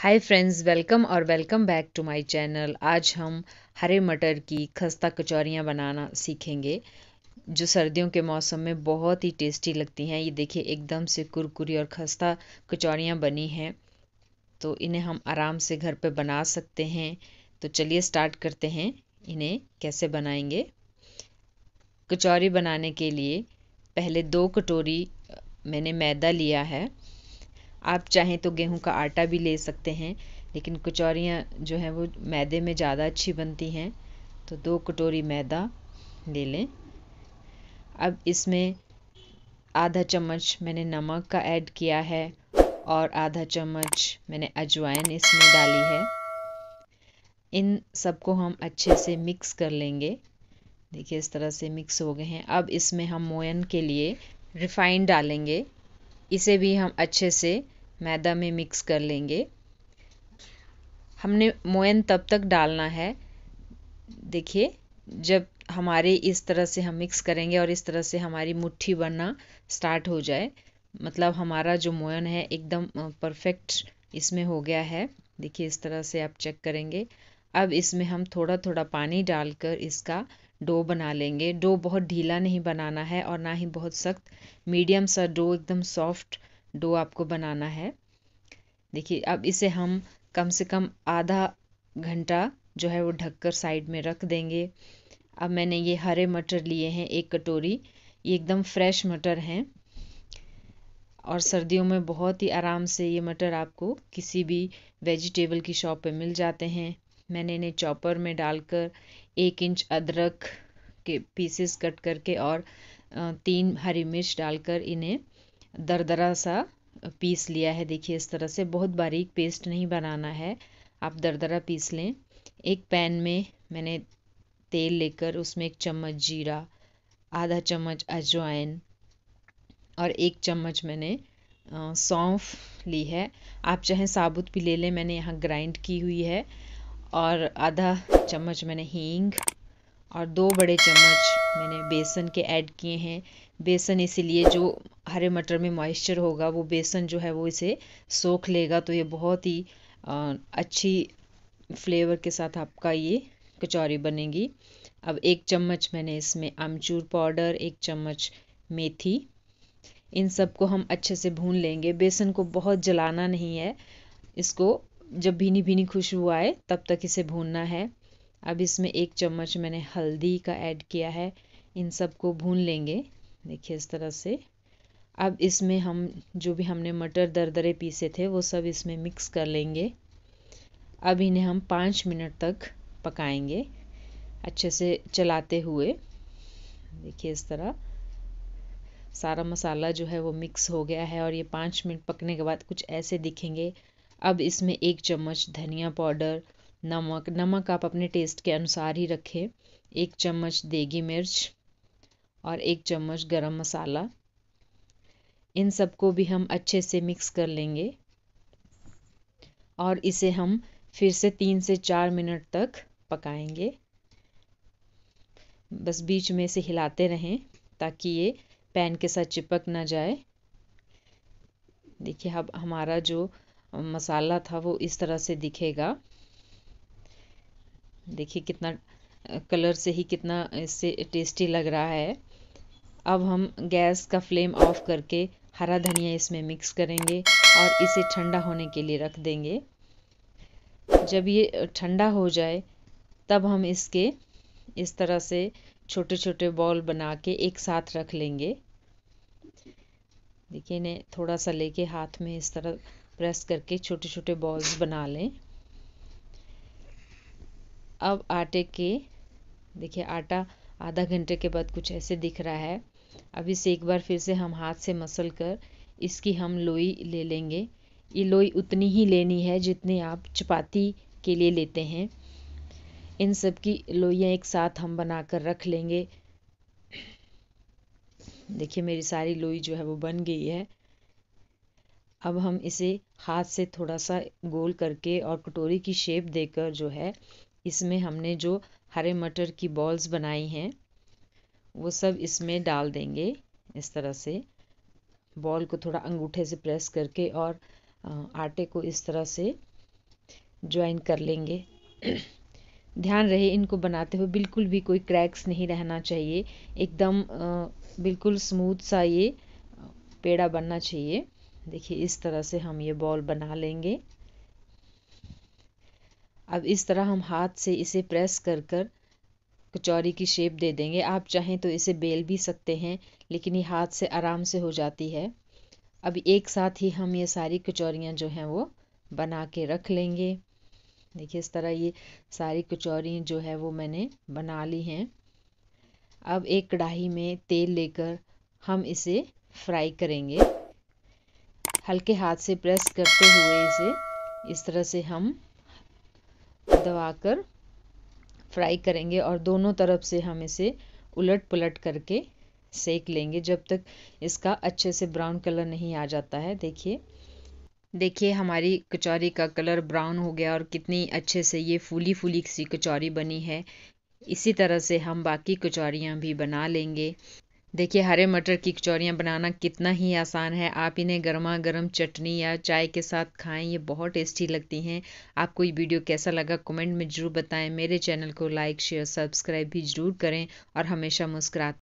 हाय friends welcome और welcome back to my channel आज हम हरे मटर की खस्ता कचौरियाँ बनाना सीखेंगे जो सर्दियों के मौसम में बहुत ही टेस्टी लगती हैं ये देखिए एकदम से कुरकुरी और खस्ता कचौरियाँ बनी हैं तो इन्हें हम आराम से घर पे बना सकते हैं तो चलिए स्टार्ट करते हैं इन्हें कैसे बनाएंगे कचौरी बनाने के लिए पहले दो कटोरी मैंने मैदा लिया है आप चाहें तो गेहूँ का आटा भी ले सकते हैं लेकिन कचौरियाँ जो हैं वो मैदे में ज़्यादा अच्छी बनती हैं तो दो कटोरी मैदा ले लें अब इसमें आधा चम्मच मैंने नमक का ऐड किया है और आधा चम्मच मैंने अजवाइन इसमें डाली है इन सबको हम अच्छे से मिक्स कर लेंगे देखिए इस तरह से मिक्स हो गए हैं अब इसमें हम मोयन के लिए रिफाइंड डालेंगे इसे भी हम अच्छे से मैदा में मिक्स कर लेंगे हमने मोयन तब तक डालना है देखिए जब हमारे इस तरह से हम मिक्स करेंगे और इस तरह से हमारी मुट्ठी बनना स्टार्ट हो जाए मतलब हमारा जो मोयन है एकदम परफेक्ट इसमें हो गया है देखिए इस तरह से आप चेक करेंगे अब इसमें हम थोड़ा थोड़ा पानी डालकर इसका डो बना लेंगे डो बहुत ढीला नहीं बनाना है और ना ही बहुत सख्त मीडियम सा डो एकदम सॉफ्ट डो आपको बनाना है देखिए अब इसे हम कम से कम आधा घंटा जो है वो ढककर साइड में रख देंगे अब मैंने ये हरे मटर लिए हैं एक कटोरी ये एकदम फ्रेश मटर हैं और सर्दियों में बहुत ही आराम से ये मटर आपको किसी भी वेजिटेबल की शॉप पे मिल जाते हैं मैंने इन्हें चॉपर में डालकर एक इंच अदरक के पीसेस कट करके और तीन हरी मिर्च डालकर इन्हें दरदरा सा पीस लिया है देखिए इस तरह से बहुत बारीक पेस्ट नहीं बनाना है आप दरदरा पीस लें एक पैन में मैंने तेल लेकर उसमें एक चम्मच जीरा आधा चम्मच अजवाइन और एक चम्मच मैंने सौंफ ली है आप चाहें साबुत भी ले लें मैंने यहाँ ग्राइंड की हुई है और आधा चम्मच मैंने हींग और दो बड़े चम्मच मैंने बेसन के ऐड किए हैं बेसन इसीलिए जो हरे मटर में मॉइस्चर होगा वो बेसन जो है वो इसे सोख लेगा तो ये बहुत ही अच्छी फ्लेवर के साथ आपका ये कचौरी बनेगी अब एक चम्मच मैंने इसमें आमचूर पाउडर एक चम्मच मेथी इन सबको हम अच्छे से भून लेंगे बेसन को बहुत जलाना नहीं है इसको जब भीनी भीनी खुशबू आए तब तक इसे भूनना है अब इसमें एक चम्मच मैंने हल्दी का ऐड किया है इन सबको भून लेंगे देखिए इस तरह से अब इसमें हम जो भी हमने मटर दरदरे पीसे थे वो सब इसमें मिक्स कर लेंगे अब इन्हें हम पाँच मिनट तक पकाएंगे अच्छे से चलाते हुए देखिए इस तरह सारा मसाला जो है वो मिक्स हो गया है और ये पाँच मिनट पकने के बाद कुछ ऐसे दिखेंगे अब इसमें एक चम्मच धनिया पाउडर नमक नमक आप अपने टेस्ट के अनुसार ही रखें एक चम्मच देगी मिर्च और एक चम्मच गरम मसाला इन सबको भी हम अच्छे से मिक्स कर लेंगे और इसे हम फिर से तीन से चार मिनट तक पकाएंगे बस बीच में से हिलाते रहें ताकि ये पैन के साथ चिपक ना जाए देखिए अब हमारा जो मसाला था वो इस तरह से दिखेगा देखिए कितना कलर से ही कितना इससे टेस्टी लग रहा है अब हम गैस का फ्लेम ऑफ करके हरा धनिया इसमें मिक्स करेंगे और इसे ठंडा होने के लिए रख देंगे जब ये ठंडा हो जाए तब हम इसके इस तरह से छोटे छोटे बॉल बना के एक साथ रख लेंगे देखिए इन्हें थोड़ा सा लेके हाथ में इस तरह प्रेस करके छोटे छोटे बॉल्स बना लें अब आटे के देखिए आटा आधा घंटे के बाद कुछ ऐसे दिख रहा है अब इसे एक बार फिर से हम हाथ से मसल कर इसकी हम लोई ले लेंगे ये लोई उतनी ही लेनी है जितनी आप चपाती के लिए लेते हैं इन सब की लोइयाँ एक साथ हम बना कर रख लेंगे देखिए मेरी सारी लोई जो है वो बन गई है अब हम इसे हाथ से थोड़ा सा गोल करके और कटोरी की शेप देकर जो है इसमें हमने जो हरे मटर की बॉल्स बनाई हैं वो सब इसमें डाल देंगे इस तरह से बॉल को थोड़ा अंगूठे से प्रेस करके और आटे को इस तरह से ज्वाइन कर लेंगे ध्यान रहे इनको बनाते हुए बिल्कुल भी कोई क्रैक्स नहीं रहना चाहिए एकदम बिल्कुल स्मूथ सा ये पेड़ा बनना चाहिए देखिए इस तरह से हम ये बॉल बना लेंगे अब इस तरह हम हाथ से इसे प्रेस कर कर कचौरी की शेप दे देंगे आप चाहें तो इसे बेल भी सकते हैं लेकिन ये हाथ से आराम से हो जाती है अब एक साथ ही हम ये सारी कचौरियाँ जो हैं वो बना के रख लेंगे देखिए इस तरह ये सारी कचौरी जो है वो मैंने बना ली हैं अब एक कढ़ाई में तेल लेकर हम इसे फ्राई करेंगे हल्के हाथ से प्रेस करते हुए इसे इस तरह से हम दबाकर फ्राई करेंगे और दोनों तरफ से हम इसे उलट पुलट करके सेक लेंगे जब तक इसका अच्छे से ब्राउन कलर नहीं आ जाता है देखिए देखिए हमारी कचौरी का कलर ब्राउन हो गया और कितनी अच्छे से ये फूली फूली सी कचौरी बनी है इसी तरह से हम बाकी कचौरियाँ भी बना लेंगे देखिए हरे मटर की कचौरियाँ बनाना कितना ही आसान है आप इन्हें गर्मा गर्म चटनी या चाय के साथ खाएं ये बहुत टेस्टी लगती हैं आपको ये वीडियो कैसा लगा कमेंट में ज़रूर बताएं मेरे चैनल को लाइक शेयर सब्सक्राइब भी ज़रूर करें और हमेशा मुस्कुरा